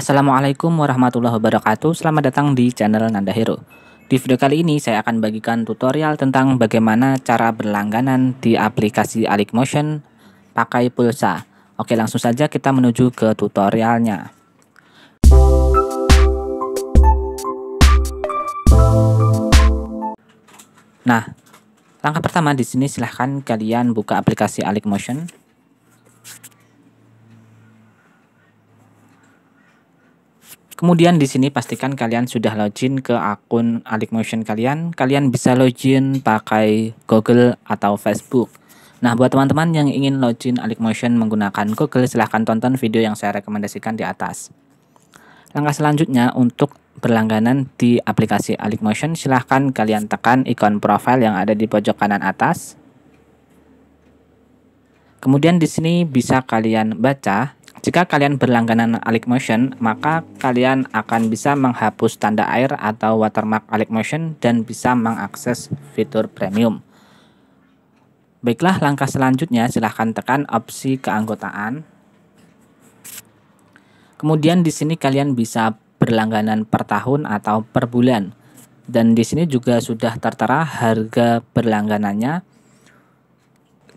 Assalamualaikum warahmatullahi wabarakatuh Selamat datang di channel Nanda Hero Di video kali ini saya akan bagikan tutorial tentang bagaimana cara berlangganan di aplikasi Alik Motion pakai pulsa Oke langsung saja kita menuju ke tutorialnya Nah, langkah pertama di sini silahkan kalian buka aplikasi Alik Motion Kemudian di sini pastikan kalian sudah login ke akun Alik Motion kalian. Kalian bisa login pakai Google atau Facebook. Nah, buat teman-teman yang ingin login Alik Motion menggunakan Google, silahkan tonton video yang saya rekomendasikan di atas. Langkah selanjutnya untuk berlangganan di aplikasi Alik Motion, silahkan kalian tekan ikon profile yang ada di pojok kanan atas. Kemudian di sini bisa kalian baca jika kalian berlangganan Alik Motion, maka kalian akan bisa menghapus tanda air atau watermark Alik Motion dan bisa mengakses fitur premium. Baiklah, langkah selanjutnya silahkan tekan opsi keanggotaan. Kemudian di sini kalian bisa berlangganan per tahun atau per bulan. Dan di sini juga sudah tertera harga berlangganannya.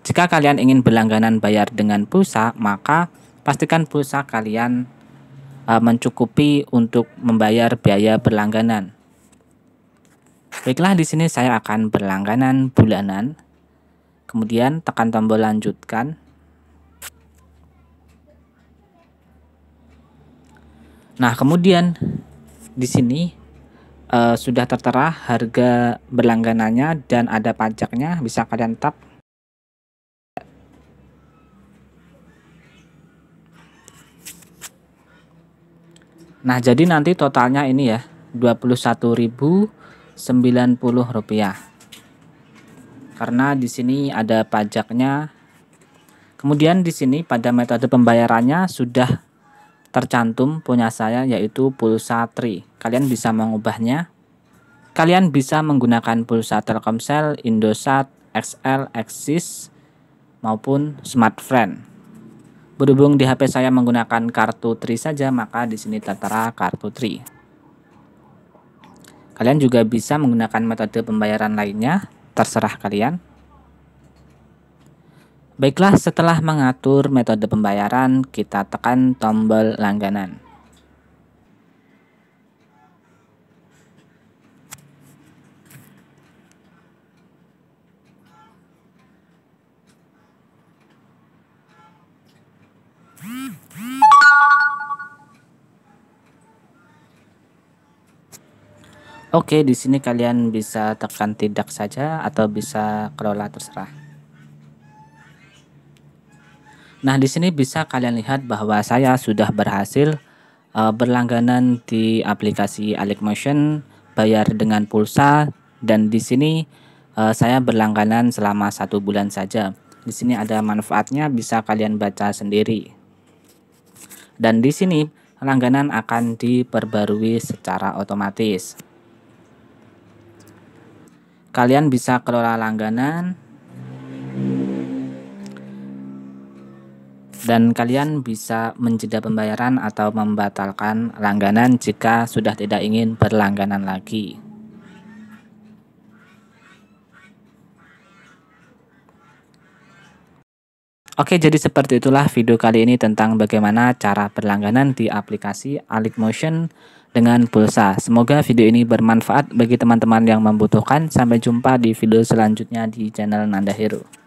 Jika kalian ingin berlangganan bayar dengan pulsa, maka pastikan pulsa kalian uh, mencukupi untuk membayar biaya berlangganan. Baiklah, di sini saya akan berlangganan bulanan. Kemudian tekan tombol lanjutkan. Nah, kemudian di sini uh, sudah tertera harga berlangganannya dan ada pajaknya, bisa kalian tap Nah, jadi nanti totalnya ini ya, Rp21.090. Karena di sini ada pajaknya. Kemudian di sini pada metode pembayarannya sudah tercantum punya saya yaitu pulsa Tri. Kalian bisa mengubahnya. Kalian bisa menggunakan pulsa Telkomsel, Indosat, XL, Axis maupun Smartfren. Berhubung di HP saya menggunakan kartu tri saja, maka di sini tertera kartu tri. Kalian juga bisa menggunakan metode pembayaran lainnya, terserah kalian. Baiklah, setelah mengatur metode pembayaran, kita tekan tombol langganan. Oke, di sini kalian bisa tekan tidak saja atau bisa kelola terserah. Nah, di sini bisa kalian lihat bahwa saya sudah berhasil uh, berlangganan di aplikasi Alik Motion bayar dengan pulsa dan di sini uh, saya berlangganan selama satu bulan saja. Di sini ada manfaatnya bisa kalian baca sendiri. Dan di sini langganan akan diperbarui secara otomatis. Kalian bisa kelola langganan dan kalian bisa menjeda pembayaran atau membatalkan langganan jika sudah tidak ingin berlangganan lagi. Oke, jadi seperti itulah video kali ini tentang bagaimana cara berlangganan di aplikasi Alik Motion dengan pulsa. Semoga video ini bermanfaat bagi teman-teman yang membutuhkan. Sampai jumpa di video selanjutnya di channel Nanda Hero.